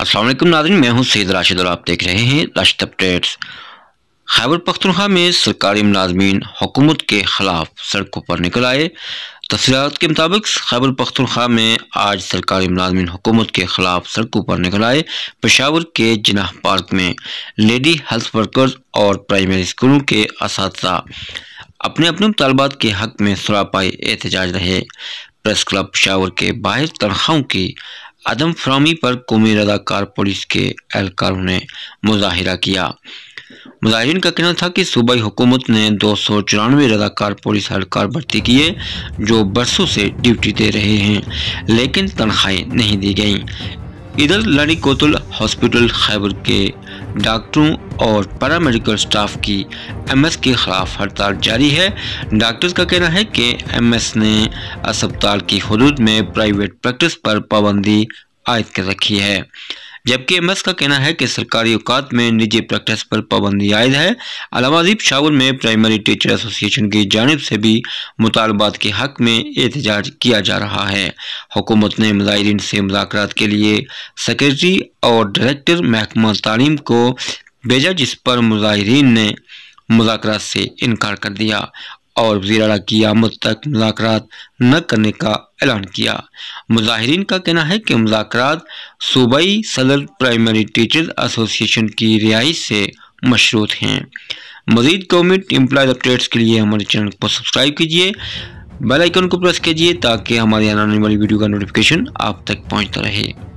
असलम नाजन मैं हूँ सैद राशिद और आप देख रहे हैं राशिद अपडेट्स खैबर पख्तनखा में सरकारी मुलाजमीन हुकूमत के खिलाफ सड़कों पर निकल आए तफसीत के मुताबिक खैबर पख्तनखा में आज सरकारी मुलाजमीन हुकूमत के खिलाफ सड़कों पर निकल आए पेशावर के जनाह पार्क में लेडी हेल्थ वर्कर्स और प्राइमरी स्कूलों के इस अपने अपने मुतालबात के हक में सरापाई एहतजाज रहे प्रेस क्लब पेशावर के बाहर तनख्वाहों की आदम फ्रामी पर कौमी रदाकार पुलिस के एहलकारों ने मुजाहरा किया मुजाहन का कहना था कि सूबाई हुकूमत ने दो सौ चौरानवे रदाकार पुलिस एहलकार भर्ती किए जो बरसों से ड्यूटी दे रहे हैं लेकिन तनख्वाहें नहीं दी गईं इधर लड़ी कोतुल हॉस्पिटल खैबर के डॉक्टरों और पैरामेडिकल स्टाफ की एमएस के खिलाफ हड़ताल जारी है डॉक्टर्स का कहना है कि एमएस ने अस्पताल की हदूद में प्राइवेट प्रैक्टिस पर पाबंदी आयद कर रखी है जबकि एमएस का कहना है कि सरकारी अवकात में निजी प्रैक्टिस पर पाबंदी आयद है अलावादीप शावर में प्राइमरी टीचर एसोसिएशन की जानब से भी मुतालबात के हक में एहतजाज किया जा रहा है हुकूमत ने मुजाहरीन से मुजाकर के लिए सेक्रेटरी और डायरेक्टर महकमा तालीम को भेजा जिस पर मुजाहन ने मुजाकर से इनकार कर दिया और वजीरा की आमद तक मुजाकर न करने का ऐलान किया मुजाहरीन का कहना है कि मुजाकर सूबाई सदर प्राइमरी टीचर एसोसिएशन की रिहाइश से मशरूत हैं मजीद गवर्नमेंट एम्प्लॉज अपडेट्स के लिए हमारे चैनल को सब्सक्राइब कीजिए बेल आइकन को प्रेस कीजिए ताकि हमारी आने वाली वीडियो का नोटिफिकेशन आप तक पहुंचता रहे